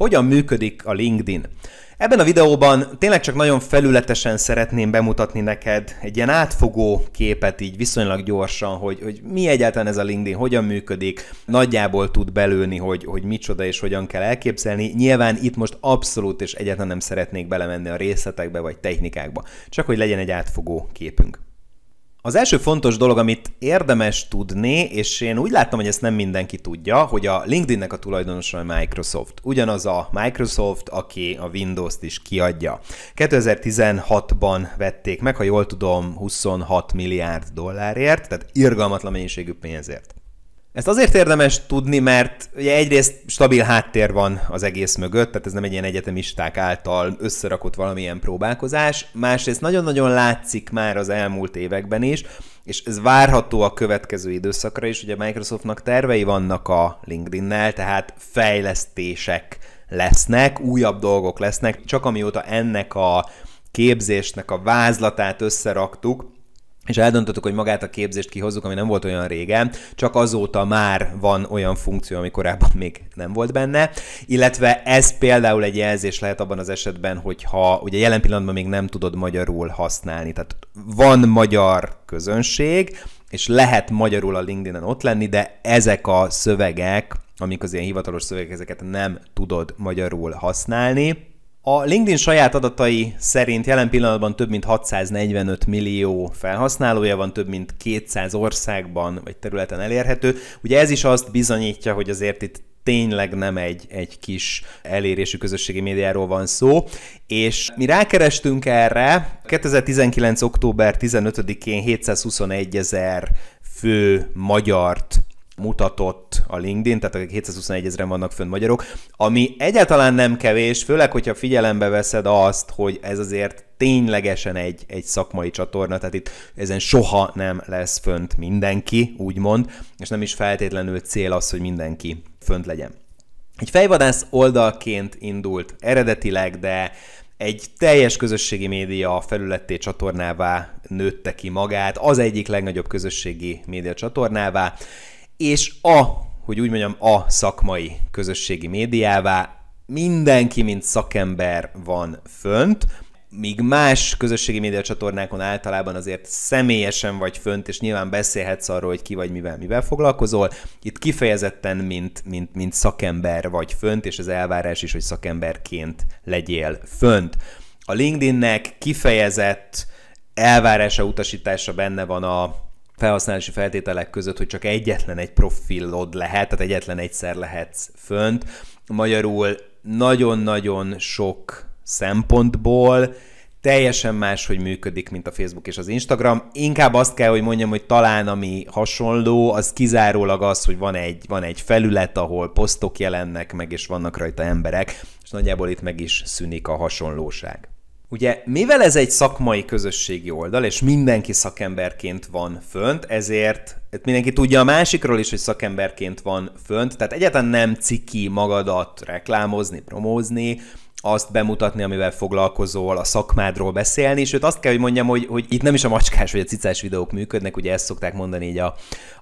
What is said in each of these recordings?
Hogyan működik a LinkedIn? Ebben a videóban tényleg csak nagyon felületesen szeretném bemutatni neked egy ilyen átfogó képet így viszonylag gyorsan, hogy, hogy mi egyáltalán ez a LinkedIn, hogyan működik, nagyjából tud belőni, hogy, hogy micsoda és hogyan kell elképzelni. Nyilván itt most abszolút és egyáltalán nem szeretnék belemenni a részletekbe vagy technikákba, csak hogy legyen egy átfogó képünk. Az első fontos dolog, amit érdemes tudni, és én úgy láttam, hogy ezt nem mindenki tudja, hogy a LinkedIn-nek a tulajdonosa a Microsoft. Ugyanaz a Microsoft, aki a Windows-t is kiadja. 2016-ban vették meg, ha jól tudom, 26 milliárd dollárért, tehát irgalmatlan mennyiségű pénzért. Ezt azért érdemes tudni, mert ugye egyrészt stabil háttér van az egész mögött, tehát ez nem egy ilyen egyetemisták által összerakott valamilyen próbálkozás, másrészt nagyon-nagyon látszik már az elmúlt években is, és ez várható a következő időszakra is, ugye Microsoftnak tervei vannak a LinkedIn-nel, tehát fejlesztések lesznek, újabb dolgok lesznek, csak amióta ennek a képzésnek a vázlatát összeraktuk, és eldöntöttük, hogy magát a képzést kihozzuk, ami nem volt olyan régen, csak azóta már van olyan funkció, ami korábban még nem volt benne, illetve ez például egy jelzés lehet abban az esetben, hogyha ugye jelen pillanatban még nem tudod magyarul használni, tehát van magyar közönség, és lehet magyarul a LinkedIn-en ott lenni, de ezek a szövegek, amik az ilyen hivatalos szövegek, ezeket nem tudod magyarul használni, a LinkedIn saját adatai szerint jelen pillanatban több mint 645 millió felhasználója van, több mint 200 országban vagy területen elérhető. Ugye ez is azt bizonyítja, hogy azért itt tényleg nem egy, egy kis elérésű közösségi médiáról van szó, és mi rákerestünk erre 2019. október 15-én 721 ezer fő magyart mutatott a LinkedIn, tehát 721 ezeren vannak fönn magyarok, ami egyáltalán nem kevés, főleg, hogyha figyelembe veszed azt, hogy ez azért ténylegesen egy, egy szakmai csatorna, tehát itt ezen soha nem lesz fönt mindenki, úgymond, és nem is feltétlenül cél az, hogy mindenki fönt legyen. Egy fejvadász oldalként indult eredetileg, de egy teljes közösségi média felületté csatornává nőtte ki magát, az egyik legnagyobb közösségi média csatornává, és a, hogy úgy mondjam, a szakmai közösségi médiává mindenki, mint szakember van fönt, míg más közösségi média csatornákon általában azért személyesen vagy fönt, és nyilván beszélhetsz arról, hogy ki vagy mivel, mivel foglalkozol. Itt kifejezetten, mint, mint, mint szakember vagy fönt, és az elvárás is, hogy szakemberként legyél fönt. A LinkedInnek kifejezett elvárása, utasítása benne van a felhasználási feltételek között, hogy csak egyetlen egy profilod lehet, tehát egyetlen egyszer lehetsz fönt. Magyarul nagyon-nagyon sok szempontból teljesen más, hogy működik, mint a Facebook és az Instagram. Inkább azt kell, hogy mondjam, hogy talán ami hasonló, az kizárólag az, hogy van egy, van egy felület, ahol posztok jelennek meg, és vannak rajta emberek, és nagyjából itt meg is szűnik a hasonlóság. Ugye, mivel ez egy szakmai közösségi oldal, és mindenki szakemberként van fönt, ezért hát mindenki tudja a másikról is, hogy szakemberként van fönt, tehát egyáltalán nem ciki magadat reklámozni, promózni, azt bemutatni, amivel foglalkozol, a szakmádról beszélni, sőt azt kell, hogy mondjam, hogy, hogy itt nem is a macskás vagy a cicás videók működnek, ugye ezt szokták mondani így a,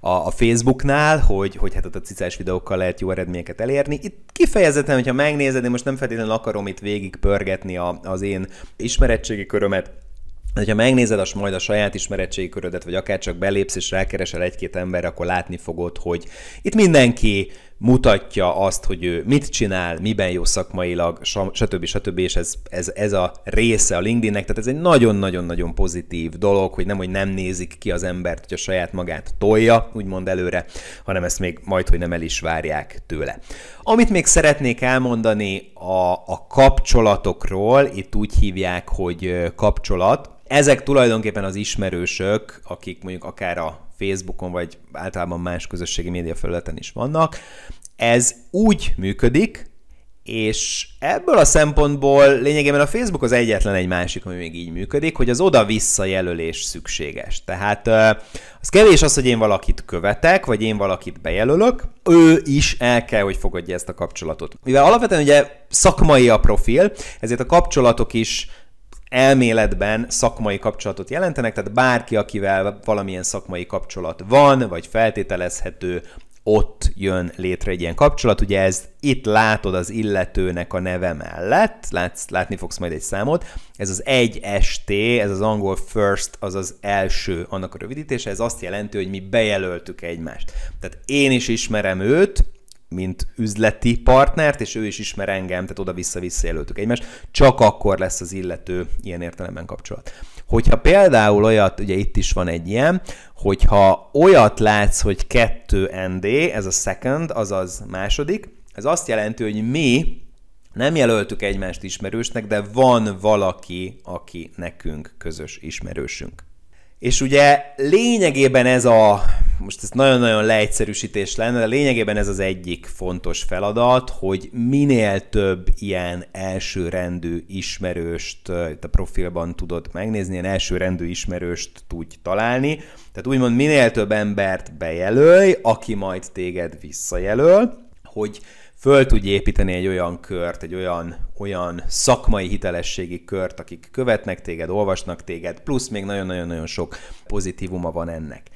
a, a Facebooknál, hogy, hogy hát ott a cicás videókkal lehet jó eredményeket elérni. Itt kifejezetten, hogyha megnézed, én most nem feltétlenül akarom itt végig pörgetni a, az én ismerettségi körömet, de ha megnézed azt majd a saját ismeretségi körödet, vagy akár csak belépsz és rákeresel egy-két emberre, akkor látni fogod, hogy itt mindenki mutatja azt, hogy ő mit csinál, miben jó szakmailag, stb. stb. És ez, ez, ez a része a LinkedInnek, tehát ez egy nagyon-nagyon-nagyon pozitív dolog, hogy nem, hogy nem nézik ki az embert, hogy a saját magát tolja, úgymond előre, hanem ezt még majd, hogy nem el is várják tőle. Amit még szeretnék elmondani a, a kapcsolatokról, itt úgy hívják, hogy kapcsolat, ezek tulajdonképpen az ismerősök, akik mondjuk akár a Facebookon, vagy általában más közösségi média felületen is vannak. Ez úgy működik, és ebből a szempontból lényegében a Facebook az egyetlen egy másik, ami még így működik, hogy az oda-vissza jelölés szükséges. Tehát az kevés az, hogy én valakit követek, vagy én valakit bejelölök, ő is el kell, hogy fogadja ezt a kapcsolatot. Mivel alapvetően ugye szakmai a profil, ezért a kapcsolatok is elméletben szakmai kapcsolatot jelentenek, tehát bárki, akivel valamilyen szakmai kapcsolat van, vagy feltételezhető, ott jön létre egy ilyen kapcsolat. Ugye ez itt látod az illetőnek a neve mellett, látsz, látni fogsz majd egy számot, ez az 1ST, ez az angol first, az az első, annak a rövidítése, ez azt jelenti, hogy mi bejelöltük egymást. Tehát én is ismerem őt, mint üzleti partnert, és ő is ismer engem, tehát oda-vissza visszajelöltük egymást, csak akkor lesz az illető ilyen értelemben kapcsolat. Hogyha például olyat, ugye itt is van egy ilyen, hogyha olyat látsz, hogy 2 ND, ez a second, azaz második, ez azt jelenti, hogy mi nem jelöltük egymást ismerősnek, de van valaki, aki nekünk közös ismerősünk. És ugye lényegében ez a, most ez nagyon-nagyon leegyszerűsítés lenne, de lényegében ez az egyik fontos feladat, hogy minél több ilyen elsőrendű ismerőst itt a profilban tudod megnézni, ilyen elsőrendű ismerőst tudj találni. Tehát úgymond minél több embert bejelölj, aki majd téged visszajelöl, hogy föl tudj építeni egy olyan kört, egy olyan, olyan szakmai hitelességi kört, akik követnek téged, olvasnak téged, plusz még nagyon-nagyon-nagyon sok pozitívuma van ennek.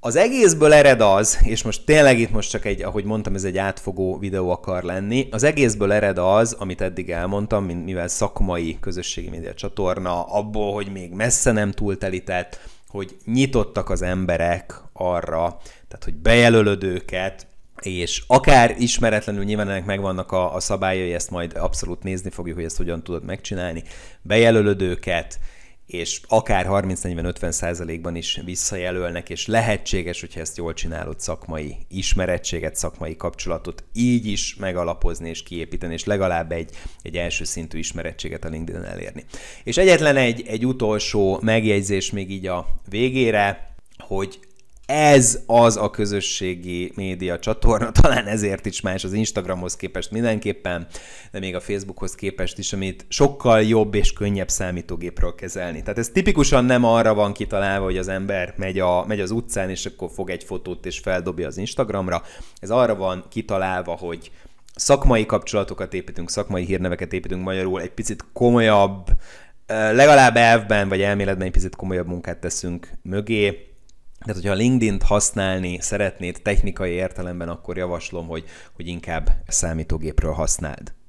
Az egészből ered az, és most tényleg itt most csak egy, ahogy mondtam, ez egy átfogó videó akar lenni, az egészből ered az, amit eddig elmondtam, mivel szakmai közösségi média csatorna, abból, hogy még messze nem túltelített, hogy nyitottak az emberek arra, tehát hogy bejelölöd őket, és akár ismeretlenül nyilván ennek megvannak a, a szabályai, ezt majd abszolút nézni fogjuk, hogy ezt hogyan tudod megcsinálni, bejelölöd őket, és akár 30-40-50 százalékban is visszajelölnek, és lehetséges, hogyha ezt jól csinálod, szakmai ismerettséget, szakmai kapcsolatot így is megalapozni és kiépíteni, és legalább egy, egy első szintű ismerettséget a LinkedIn-en elérni. És egyetlen egy, egy utolsó megjegyzés még így a végére, hogy ez az a közösségi média csatorna, talán ezért is más az Instagramhoz képest mindenképpen, de még a Facebookhoz képest is, amit sokkal jobb és könnyebb számítógépről kezelni. Tehát ez tipikusan nem arra van kitalálva, hogy az ember megy, a, megy az utcán, és akkor fog egy fotót és feldobja az Instagramra. Ez arra van kitalálva, hogy szakmai kapcsolatokat építünk, szakmai hírneveket építünk magyarul, egy picit komolyabb, eh, legalább elvben vagy elméletben egy picit komolyabb munkát teszünk mögé, tehát, hogyha a LinkedIn-t használni szeretnéd technikai értelemben, akkor javaslom, hogy, hogy inkább számítógépről használd.